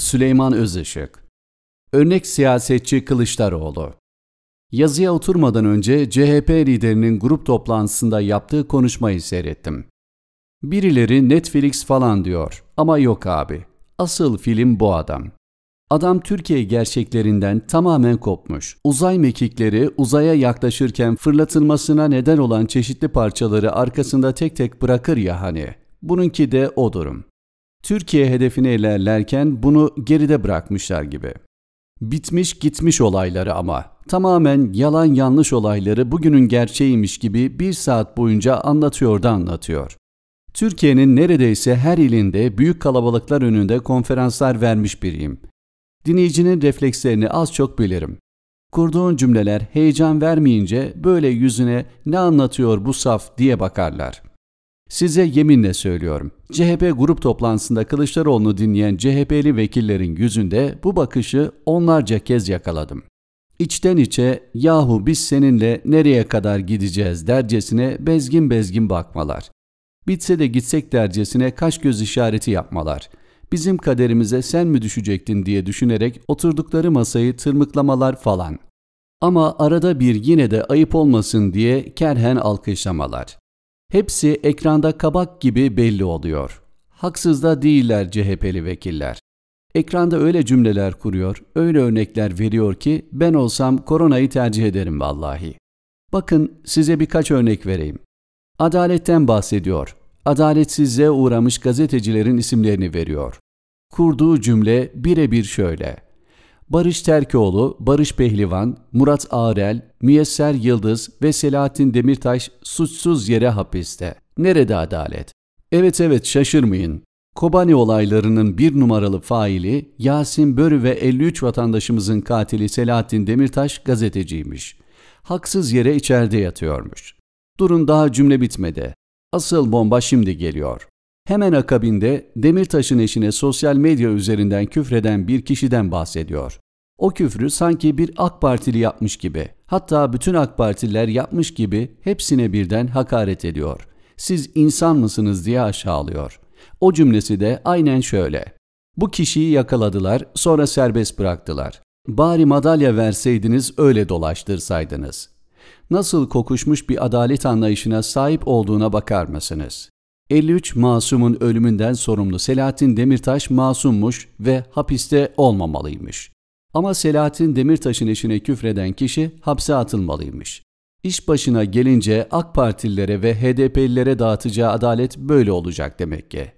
Süleyman Özışık Örnek siyasetçi Kılıçdaroğlu Yazıya oturmadan önce CHP liderinin grup toplantısında yaptığı konuşmayı seyrettim. Birileri Netflix falan diyor ama yok abi. Asıl film bu adam. Adam Türkiye gerçeklerinden tamamen kopmuş. Uzay mekikleri uzaya yaklaşırken fırlatılmasına neden olan çeşitli parçaları arkasında tek tek bırakır ya hani. Bununki de o durum. Türkiye hedefine ilerlerken bunu geride bırakmışlar gibi. Bitmiş gitmiş olayları ama tamamen yalan yanlış olayları bugünün gerçeğiymiş gibi bir saat boyunca anlatıyor da anlatıyor. Türkiye'nin neredeyse her ilinde büyük kalabalıklar önünde konferanslar vermiş biriyim. Dinleyicinin reflekslerini az çok bilirim. Kurduğun cümleler heyecan vermeyince böyle yüzüne ne anlatıyor bu saf diye bakarlar. Size yeminle söylüyorum. CHP grup toplantısında Kılıçdaroğlu'nu dinleyen CHP'li vekillerin yüzünde bu bakışı onlarca kez yakaladım. İçten içe yahu biz seninle nereye kadar gideceğiz dercesine bezgin bezgin bakmalar. Bitse de gitsek dercesine kaş göz işareti yapmalar. Bizim kaderimize sen mi düşecektin diye düşünerek oturdukları masayı tırmıklamalar falan. Ama arada bir yine de ayıp olmasın diye kerhen alkışlamalar. Hepsi ekranda kabak gibi belli oluyor. Haksız da değiller CHP'li vekiller. Ekranda öyle cümleler kuruyor, öyle örnekler veriyor ki ben olsam koronayı tercih ederim vallahi. Bakın size birkaç örnek vereyim. Adaletten bahsediyor. Adaletsizliğe uğramış gazetecilerin isimlerini veriyor. Kurduğu cümle birebir şöyle. Barış Terkoğlu, Barış Pehlivan, Murat Arel, Müyesser Yıldız ve Selahattin Demirtaş suçsuz yere hapiste. Nerede adalet? Evet evet şaşırmayın. Kobani olaylarının bir numaralı faili Yasin Börü ve 53 vatandaşımızın katili Selahattin Demirtaş gazeteciymiş. Haksız yere içeride yatıyormuş. Durun daha cümle bitmedi. Asıl bomba şimdi geliyor. Hemen akabinde Demirtaş'ın eşine sosyal medya üzerinden küfreden bir kişiden bahsediyor. O küfrü sanki bir AK Partili yapmış gibi, hatta bütün AK Partililer yapmış gibi hepsine birden hakaret ediyor. Siz insan mısınız diye aşağılıyor. O cümlesi de aynen şöyle. Bu kişiyi yakaladılar, sonra serbest bıraktılar. Bari madalya verseydiniz öyle dolaştırsaydınız. Nasıl kokuşmuş bir adalet anlayışına sahip olduğuna bakar mısınız? 53 masumun ölümünden sorumlu Selahattin Demirtaş masummuş ve hapiste olmamalıymış. Ama Selahattin Demirtaş'ın eşine küfreden kişi hapse atılmalıymış. İş başına gelince AK Partililere ve HDP'lilere dağıtacağı adalet böyle olacak demek ki.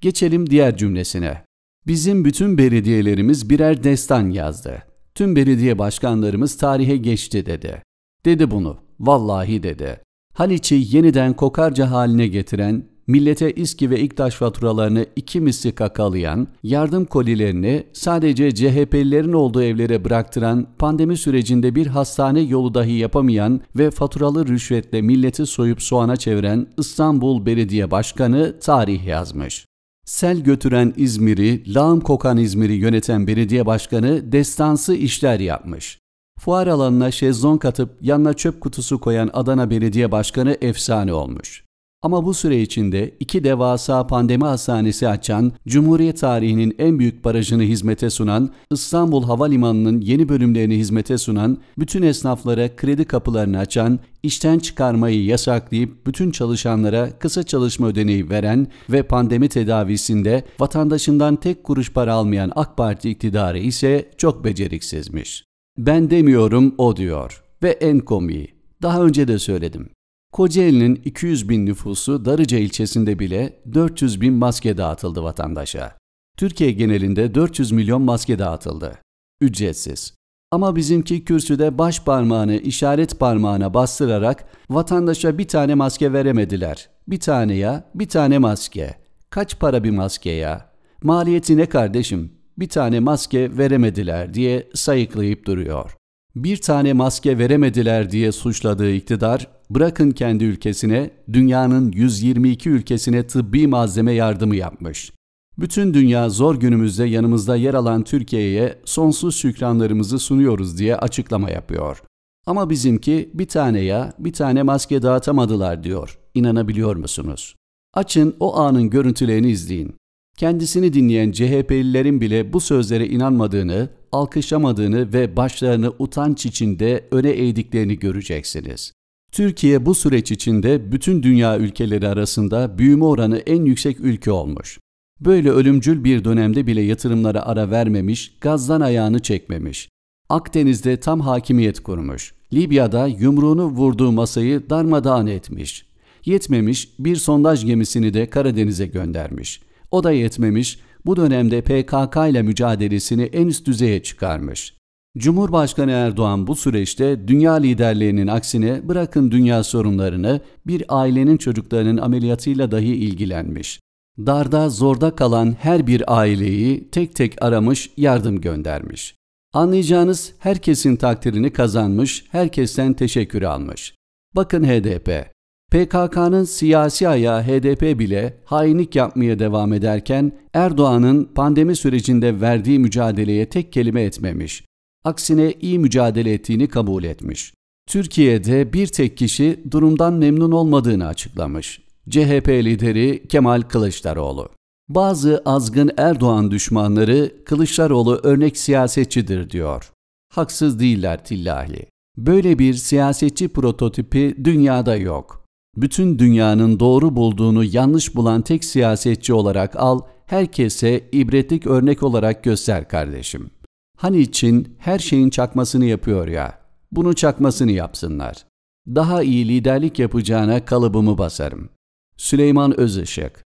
Geçelim diğer cümlesine. Bizim bütün belediyelerimiz birer destan yazdı. Tüm belediye başkanlarımız tarihe geçti dedi. Dedi bunu. Vallahi dedi. Haliç'i yeniden kokarca haline getiren millete İSKİ ve İKTAŞ faturalarını iki misli kakalayan, yardım kolilerini sadece CHP'lilerin olduğu evlere bıraktıran, pandemi sürecinde bir hastane yolu dahi yapamayan ve faturalı rüşvetle milleti soyup soğana çeviren İstanbul Belediye Başkanı tarih yazmış. Sel götüren İzmir'i, lağım kokan İzmir'i yöneten belediye başkanı destansı işler yapmış. Fuar alanına şezlong katıp yanına çöp kutusu koyan Adana Belediye Başkanı efsane olmuş. Ama bu süre içinde iki devasa pandemi hastanesi açan, Cumhuriyet tarihinin en büyük barajını hizmete sunan, İstanbul Havalimanı'nın yeni bölümlerini hizmete sunan, bütün esnaflara kredi kapılarını açan, işten çıkarmayı yasaklayıp bütün çalışanlara kısa çalışma ödeneği veren ve pandemi tedavisinde vatandaşından tek kuruş para almayan AK Parti iktidarı ise çok beceriksizmiş. Ben demiyorum o diyor ve en komiği. Daha önce de söyledim. Kocaeli'nin 200 bin nüfusu Darıca ilçesinde bile 400 bin maske dağıtıldı vatandaşa. Türkiye genelinde 400 milyon maske dağıtıldı. Ücretsiz. Ama bizimki kürsüde baş parmağını işaret parmağına bastırarak vatandaşa bir tane maske veremediler. Bir tane ya, bir tane maske. Kaç para bir maske ya? Maliyeti ne kardeşim? Bir tane maske veremediler diye sayıklayıp duruyor. Bir tane maske veremediler diye suçladığı iktidar bırakın kendi ülkesine, dünyanın 122 ülkesine tıbbi malzeme yardımı yapmış. Bütün dünya zor günümüzde yanımızda yer alan Türkiye'ye sonsuz şükranlarımızı sunuyoruz diye açıklama yapıyor. Ama bizimki bir tane ya, bir tane maske dağıtamadılar diyor. İnanabiliyor musunuz? Açın o anın görüntülerini izleyin. Kendisini dinleyen CHP'lilerin bile bu sözlere inanmadığını, alkışlamadığını ve başlarını utanç içinde öne eğdiklerini göreceksiniz. Türkiye bu süreç içinde bütün dünya ülkeleri arasında büyüme oranı en yüksek ülke olmuş. Böyle ölümcül bir dönemde bile yatırımlara ara vermemiş, gazdan ayağını çekmemiş. Akdeniz'de tam hakimiyet kurmuş. Libya'da yumruğunu vurduğu masayı darmadağın etmiş. Yetmemiş bir sondaj gemisini de Karadeniz'e göndermiş. O da yetmemiş bu dönemde PKK ile mücadelesini en üst düzeye çıkarmış. Cumhurbaşkanı Erdoğan bu süreçte dünya liderlerinin aksine bırakın dünya sorunlarını bir ailenin çocuklarının ameliyatıyla dahi ilgilenmiş. Darda zorda kalan her bir aileyi tek tek aramış, yardım göndermiş. Anlayacağınız herkesin takdirini kazanmış, herkesten teşekkür almış. Bakın HDP. PKK'nın siyasi ayağı HDP bile hainlik yapmaya devam ederken Erdoğan'ın pandemi sürecinde verdiği mücadeleye tek kelime etmemiş. Aksine iyi mücadele ettiğini kabul etmiş. Türkiye'de bir tek kişi durumdan memnun olmadığını açıklamış. CHP lideri Kemal Kılıçdaroğlu. Bazı azgın Erdoğan düşmanları Kılıçdaroğlu örnek siyasetçidir diyor. Haksız değiller tillahi. Böyle bir siyasetçi prototipi dünyada yok. Bütün dünyanın doğru bulduğunu yanlış bulan tek siyasetçi olarak al, herkese ibretlik örnek olarak göster kardeşim. Hani için her şeyin çakmasını yapıyor ya. Bunu çakmasını yapsınlar. Daha iyi liderlik yapacağına kalıbımı basarım. Süleyman Özışık